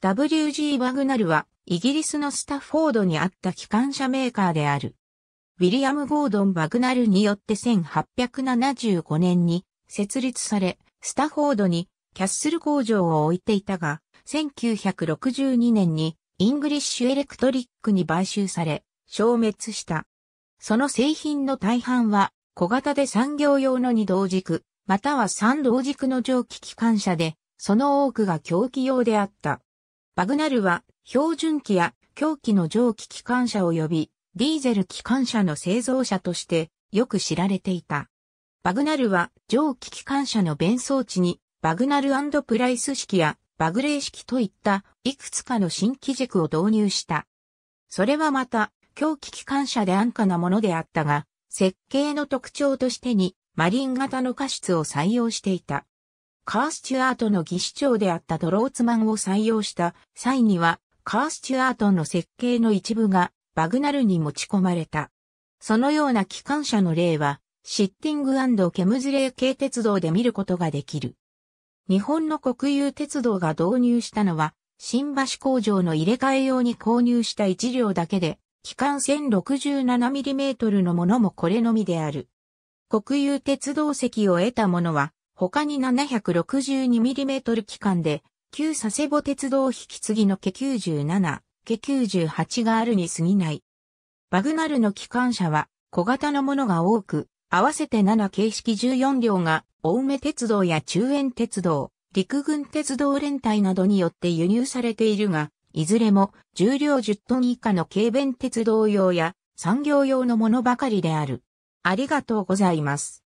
WG バグナルはイギリスのスタッフォードにあった機関車メーカーである。ウィリアム・ゴードン・バグナルによって1875年に設立され、スタッフォードにキャッスル工場を置いていたが、1962年にイングリッシュ・エレクトリックに買収され、消滅した。その製品の大半は小型で産業用の二同軸、または三同軸の蒸気機関車で、その多くが狂気用であった。バグナルは標準機や狂気の蒸気機関車及びディーゼル機関車の製造者としてよく知られていた。バグナルは蒸気機関車の弁装置にバグナルプライス式やバグレー式といったいくつかの新機軸を導入した。それはまた狂気機関車で安価なものであったが、設計の特徴としてにマリン型の過失を採用していた。カー・スチュアートの技師長であったドローツマンを採用した際には、カー・スチュアートの設計の一部がバグナルに持ち込まれた。そのような機関車の例は、シッティングケムズレー系鉄道で見ることができる。日本の国有鉄道が導入したのは、新橋工場の入れ替え用に購入した一両だけで、機関 1067mm のものもこれのみである。国有鉄道席を得たものは、他に 762mm 機関で、旧佐世保鉄道引き継ぎの k 97、k 98があるに過ぎない。バグナルの機関車は小型のものが多く、合わせて7形式14両が、青梅鉄道や中遠鉄道、陸軍鉄道連隊などによって輸入されているが、いずれも重量10トン以下の軽便鉄道用や産業用のものばかりである。ありがとうございます。